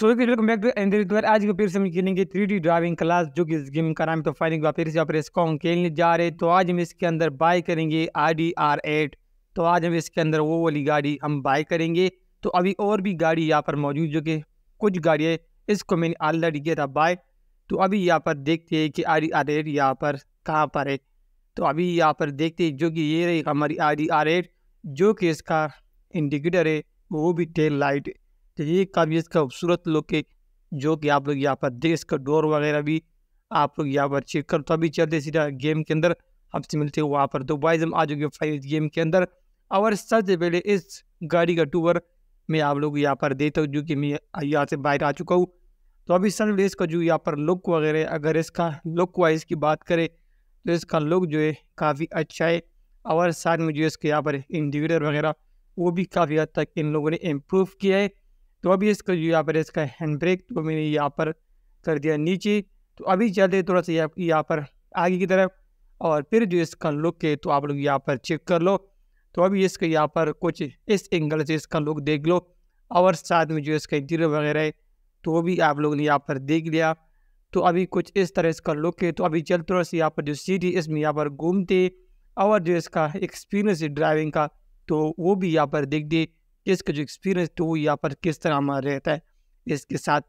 so welcome back to एंड्री आज को फिर से हम खेलेंगे थ्री डी ड्राइविंग क्लास जो कि इस गेम का नाम तो फाइनली फिर से आप इसको खेलने जा रहे तो आज हम इसके अंदर बाय करेंगे आर डी आर एट तो आज हम इसके अंदर वो वाली गाड़ी हम बाय करेंगे तो अभी और भी गाड़ी यहाँ पर मौजूद जो कि कुछ गाड़ी है इसको मैंने ऑलरेडी किया था बाय तो अभी यहाँ पर देखते हैं कि आर डी आर एट यहाँ पर कहाँ पर है तो अभी यहाँ पर देखते हैं जो कि ये रही हमारी आर डी आर एट जो कि इसका इंडिकेटर है वो भी टेल लाइट है तो ये काफ़ी खूबसूरत लोग के जो कि आप लोग यहाँ पर देश का डोर वगैरह भी आप लोग यहाँ पर चेक कर तो अभी चलते सीधा गेम के अंदर आपसे मिलते हो वहाँ पर तो वाइज हम आ चुके फाइव गेम के अंदर और सबसे पहले इस गाड़ी का टूवर मैं आप लोग यहाँ पर देता हूँ जो कि मैं यहाँ से बाहर आ चुका हूँ तो अभी सर इसका जो यहाँ पर लुक वगैरह अगर इसका लुक वाइज की बात करें तो इसका लुक जो है काफ़ी अच्छा है और साथ में जो इसके यहाँ पर इंडिविजर वगैरह वो भी काफ़ी हद तक इन लोगों ने इम्प्रूव किया है तो अभी इसका जो यहाँ पर इसका हैंड ब्रेक तो मैंने यहाँ पर कर दिया नीचे तो अभी चलते थोड़ा सा यहाँ पर आगे की तरफ और फिर जो इसका लुक है तो आप लोग यहाँ पर चेक कर लो तो अभी इसका यहाँ पर कुछ इस एंगल से इसका लुक देख लो और साथ में जो इसका इंटीरियर वगैरह है तो वो भी आप लोग ने यहाँ पर देख लिया तो अभी कुछ इस तरह इसका लुक है तो अभी चल थोड़ा सा यहाँ पर जो सीट है इसमें यहाँ पर घूमते और जो इसका एक्सपीरियंस है ड्राइविंग का तो वो भी यहाँ पर देख दे इसका जो एक्सपीरियंस तो वो यहाँ पर किस तरह हमारा रहता है इसके साथ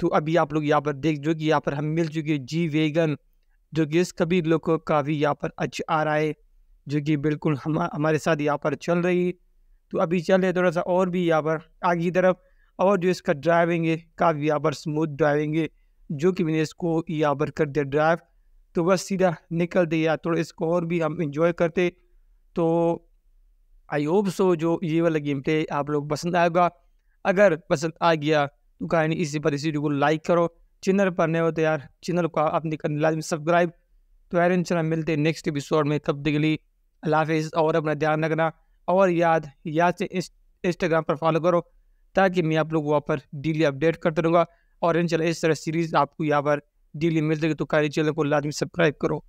तो अभी आप लोग यहाँ पर देख जो कि यहाँ पर हम मिल चुके हैं जी वेगन जो कि इसका भी लोग काफ़ी यहाँ पर अच्छा आ रहा है जो कि बिल्कुल हम हमारे साथ यहाँ पर चल रही है तो अभी चल रहे थोड़ा सा और भी यहाँ पर आगे की तरफ और जो इसका ड्राइविंग है काफ़ी यहाँ पर स्मूथ ड्राइविंग है जो कि मैंने इसको यहाँ पर कर दिया ड्राइव तो बस सीधा निकल दिया थोड़ा इसको और भी हम इंजॉय करते तो आई होप सो जो ये वाला गेम प्ले आप लोग पसंद आएगा अगर पसंद आ गया तो कहानी इसी पर इस वीडियो को लाइक करो चैनल पर नए हो तो यार चैनल को आपने लाजमी सब्सक्राइब तो यार इन मिलते हैं नेक्स्ट एपिसोड में तब तक लिए अल्लाह हाफिज़ और अपना ध्यान रखना और याद याद से इंस्टाग्राम पर फॉलो करो ताकि मैं आप लोग वहाँ पर डेली अपडेट करता रहूँगा और इन इस तरह सीरीज़ आपको यहाँ पर डेली मिल सके तो कहानी चैनल को लाजमी सब्सक्राइब करो